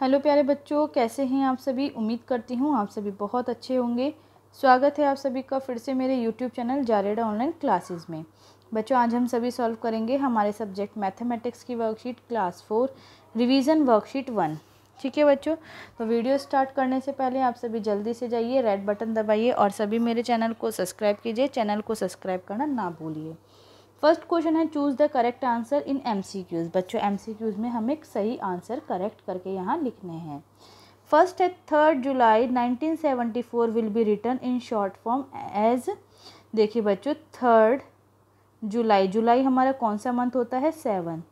hello प्यारे बच्चों कैसे हैं आप सभी उम्मीद करती हूँ आप सभी बहुत अच्छे होंगे स्वागत है आप सभी का फिर से मेरे यूट्यूब चैनल जारेडा ऑनलाइन क्लासेस में बच्चों आज हम सभी सॉल्व करेंगे हमारे सब्जेक्ट मैथमेटिक्स की worksheet class four revision worksheet one ठीक है बच्चों तो वीडियो स्टार्ट करने से पहले आप सभी जल्दी से जाइए रेड बटन दबाइए और सभी मेरे चैनल को सब्सक्राइब कीजिए चैनल को सब्सक्राइब करना ना भूलिए फर्स्ट क्वेश्चन है choose the correct answer in M C Qs बच्चों एम सी क्यूज़ में हमें सही आंसर करेक्ट करके यहाँ लिखने हैं फर्स्ट है third July 1974 will be written in short form as देखिए बच्चों थर्ड जुलाई जुलाई हमारा कौन सा मंथ होता है सेवन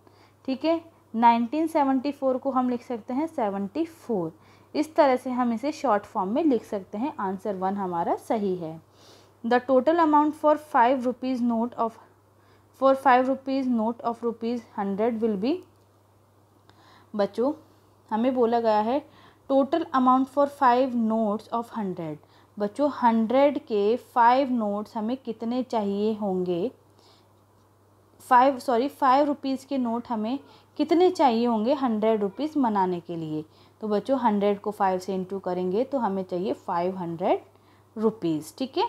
ठीक है 1974 को हम लिख सकते हैं 74 इस तरह से हम इसे शॉर्ट फॉर्म में लिख सकते हैं आंसर वन हमारा सही है the total amount for five rupees note of for five rupees note of rupees hundred will be बच्चों हमें बोला गया है total amount for five notes of hundred बच्चों हंड्रेड के फाइव नोट्स हमें कितने चाहिए होंगे फाइव सॉरी फाइव रुपीज़ के नोट हमें कितने चाहिए होंगे हंड्रेड रुपीज़ मनाने के लिए तो बच्चों हंड्रेड को फाइव से इंटू करेंगे तो हमें चाहिए फाइव हंड्रेड रुपीज़ ठीक है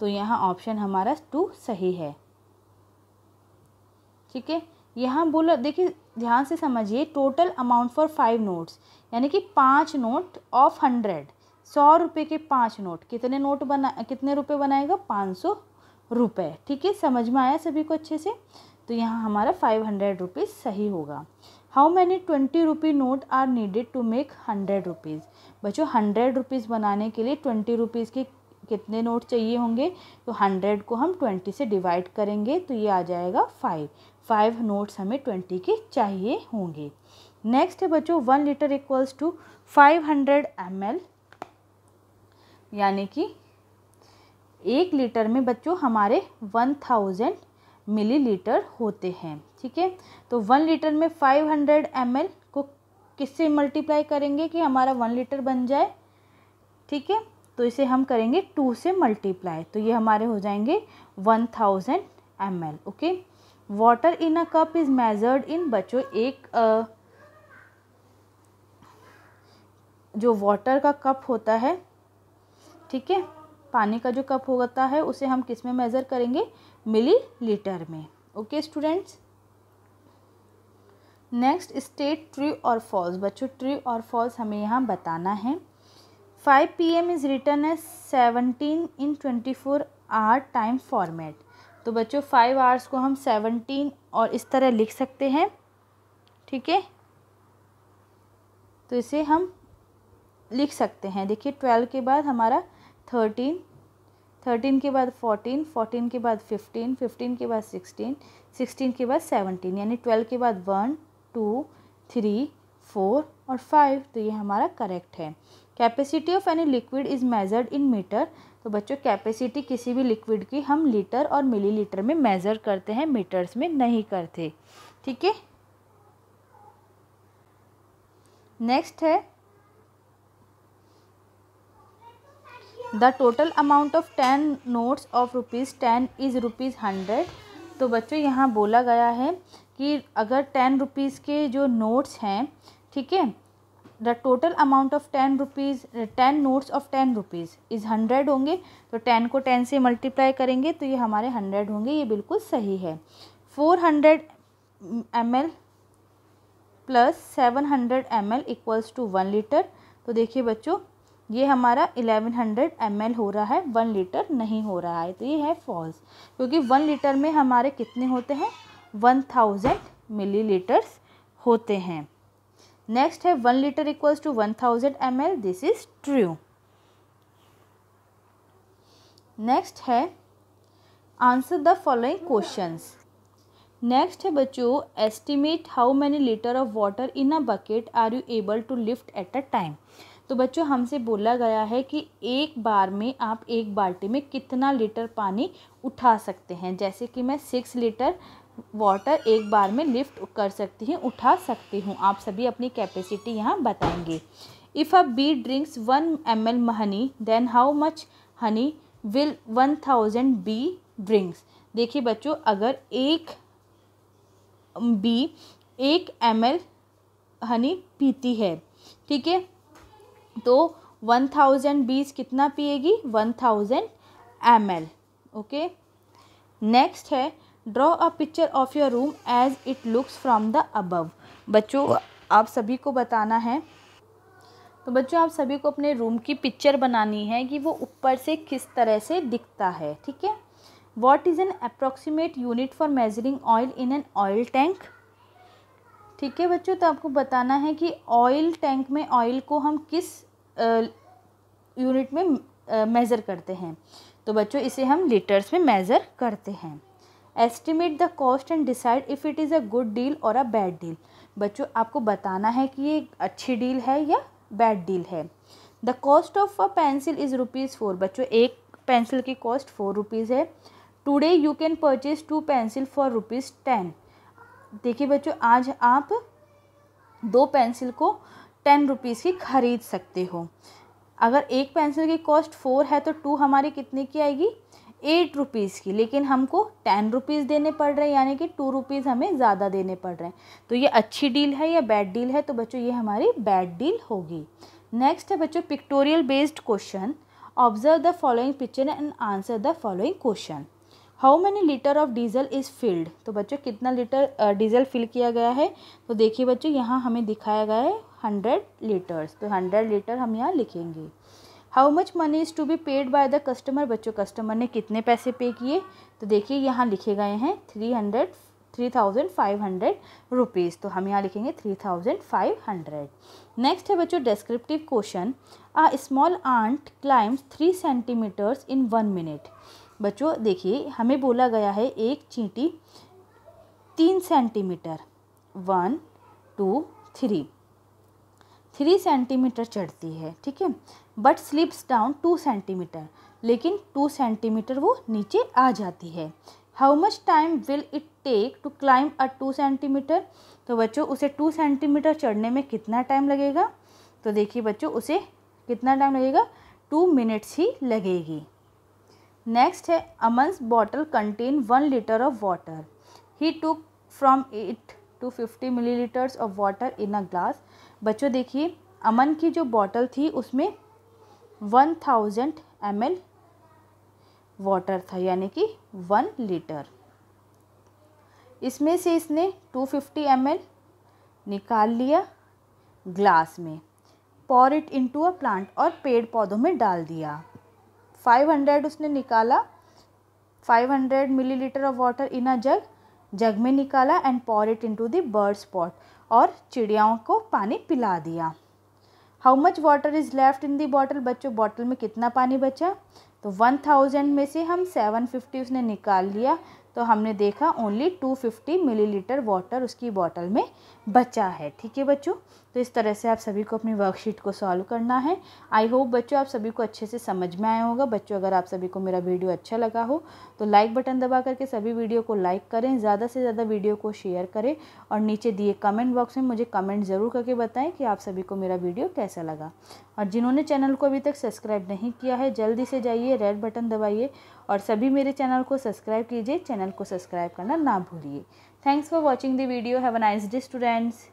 तो यहाँ ऑप्शन हमारा टू सही है ठीक है यहाँ बोला देखिए ध्यान से समझिए total amount for five notes यानी कि पाँच नोट ऑफ हंड्रेड सौ रुपये के पाँच नोट कितने नोट बना कितने रुपये बनाएगा पाँच सौ रुपये ठीक है समझ में आया सभी को अच्छे से तो यहाँ हमारा फाइव हंड्रेड रुपीज़ सही होगा how many twenty rupee note are needed to make hundred rupees बच्चों हंड्रेड रुपीज़ बनाने के लिए ट्वेंटी रुपीज़ के कितने नोट चाहिए होंगे तो हंड्रेड को हम ट्वेंटी से डिवाइड करेंगे तो ये आ जाएगा फाइव फाइव नोट्स हमें ट्वेंटी के चाहिए होंगे नेक्स्ट है बच्चों one litre equals to five hundred M L यानी कि एक लीटर में बच्चों हमारे वन थाउजेंड मिली होते हैं ठीक है तो वन लीटर में फाइव हंड्रेड एम एल को किससे मल्टीप्लाई करेंगे कि हमारा वन लीटर बन जाए ठीक है तो इसे हम करेंगे टू से मल्टीप्लाई तो ये हमारे हो जाएंगे one thousand M L okay water in a cup is measured in बच्चों एक आ, जो वाटर का कप होता है ठीक है पानी का जो कप होता है उसे हम किस में मेज़र करेंगे मिली लीटर में okay students next state true और फॉल्स बच्चों ट्री और फॉल्स हमें यहाँ बताना है 5 pm is written as 17 in 24 hour time format तो बच्चों 5 hours को हम 17 और इस तरह लिख सकते हैं ठीक है तो इसे हम लिख सकते हैं देखिए ट्वेल्व के बाद हमारा थर्टीन थर्टीन के बाद फोर्टीन फोर्टीन के बाद फिफ्टीन फिफ्टीन के बाद सिक्सटीन सिक्सटीन के बाद सेवनटीन यानी ट्वेल्व के बाद वन टू थ्री फोर और फाइव तो ये हमारा करेक्ट है capacity of any liquid is measured in metre तो बच्चों कैपेसिटी किसी भी लिक्विड की हम लीटर और मिलीलीटर में मेज़र करते हैं मीटर्स में नहीं करते ठीक है नेक्स्ट है the total amount of ten notes of rupees ten is rupees hundred तो बच्चों यहाँ बोला गया है कि अगर टेन रुपीज़ के जो नोट्स हैं ठीक है the total amount of ten rupees ten notes of ten rupees is hundred होंगे तो टेन को टेन से मल्टीप्लाई करेंगे तो ये हमारे हंड्रेड होंगे ये बिल्कुल सही है four hundred M L plus seven hundred M L equals to one litre तो देखिए बच्चों ये हमारा इलेवन हंड्रेड एम एल हो रहा है वन लीटर नहीं हो रहा है तो ये है फॉल्स क्योंकि वन लीटर में हमारे कितने होते हैं वन थाउजेंड मिली लीटर्स होते हैं नेक्स्ट है one litre equals to one thousand M L this is true next है answer the following questions next है बच्चों estimate how many litre of water in a bucket are you able to lift at a time तो बच्चों हमसे बोला गया है कि एक बार में आप एक बाल्टी में कितना लीटर पानी उठा सकते हैं जैसे कि मैं सिक्स लीटर वाटर एक बार में लिफ्ट कर सकती हूँ उठा सकती हूँ आप सभी अपनी कैपेसिटी यहाँ बताएंगे if a bee drinks one M L honey then how much honey will one thousand bee drinks देखिए बच्चों अगर एक बी एक एम एल हनी पीती है ठीक है तो वन थाउजेंड बीस कितना पिएगी one thousand M L okay next है draw a picture of your room as it looks from the above बच्चों आप सभी को बताना है तो बच्चों आप सभी को अपने रूम की पिक्चर बनानी है कि वो ऊपर से किस तरह से दिखता है ठीक है what is an approximate unit for measuring oil in an oil tank ठीक है बच्चों तो आपको बताना है कि ऑयल टैंक में ऑयल को हम किस यूनिट में मेज़र करते हैं तो बच्चों इसे हम लीटर्स में मेज़र करते हैं estimate the cost and decide if it is a good deal और अ बैड डील बच्चों आपको बताना है कि ये अच्छी डील है या बैड डील है the cost of a pencil is rupees four बच्चों एक पेंसिल की कॉस्ट फोर रुपीज़ है today you can purchase two pencil for rupees ten देखिए बच्चों आज आप दो पेंसिल को टेन रुपीज़ की ख़रीद सकते हो अगर एक पेंसिल की कॉस्ट फोर है तो टू हमारी कितने की आएगी एट रुपीज़ की लेकिन हमको टेन रुपीज़ देने पड़ रहे हैं यानी कि टू रुपीज़ हमें ज़्यादा देने पड़ रहे हैं तो ये अच्छी डील है या बैड डील है तो बच्चों ये हमारी बैड डील होगी नेक्स्ट है बच्चों pictorial based question observe the following picture and answer the following question how many litre of diesel is filled तो बच्चों कितना लीटर डीजल फिल किया गया है तो देखिए बच्चों यहाँ हमें दिखाया गया है हंड्रेड लीटर्स तो हंड्रेड लीटर हम यहाँ लिखेंगे how much money is to be paid by the customer बच्चों कस्टमर ने कितने पैसे पे किए तो देखिए यहाँ लिखे गए हैं three hundred three thousand five hundred rupees तो हम यहाँ लिखेंगे three thousand five hundred next है बच्चों descriptive question a small ant climbs three centimetres in one minute बच्चों देखिए हमें बोला गया है एक चींटी तीन centimetre one two three three centimetre चढ़ती है ठीक है but slips down two centimetre लेकिन टू सेंटीमीटर वो नीचे आ जाती है how much time will it take to climb a two centimetre तो बच्चों उसे टू सेंटीमीटर चढ़ने में कितना टाइम लगेगा तो देखिए बच्चों उसे कितना टाइम लगेगा टू मिनट्स ही लगेगी नेक्स्ट है Aman's bottle contain one litre of water he took from it two fifty millilitres of water in a glass बच्चों देखिए अमन की जो बॉटल थी उसमें one thousand M L water था यानी कि वन लीटर इसमें से इसने टू फिफ्टी एम एल निकाल लिया ग्लास में pour it into a plant और पेड़ पौधों में डाल दिया फाइव हंड्रेड उसने निकाला five hundred millilitre of water in a jug jug में निकाला and pour it into the bird spot और चिड़ियाओं को पानी पिला दिया how much water is left in the bottle बच्चों बॉटल में कितना पानी बचा तो वन थाउजेंड में से हम सेवन फिफ्टी उसने निकाल लिया तो हमने देखा ओनली 250 मिलीलीटर वाटर उसकी बॉटल में बचा है ठीक है बच्चों तो इस तरह से आप सभी को अपनी वर्कशीट को सॉल्व करना है आई होप बच्चों आप सभी को अच्छे से समझ में आया होगा बच्चों अगर आप सभी को मेरा वीडियो अच्छा लगा हो तो लाइक बटन दबा करके सभी वीडियो को लाइक करें ज़्यादा से ज़्यादा वीडियो को शेयर करें और नीचे दिए कमेंट बॉक्स में मुझे कमेंट ज़रूर करके बताएं कि आप सभी को मेरा वीडियो कैसा लगा और जिन्होंने चैनल को अभी तक सब्सक्राइब नहीं किया है जल्दी से जाइए रेड बटन दबाइए और सभी मेरे चैनल को सब्सक्राइब कीजिए चैनल को सब्सक्राइब करना ना भूलिए thanks for watching the video have a nice day students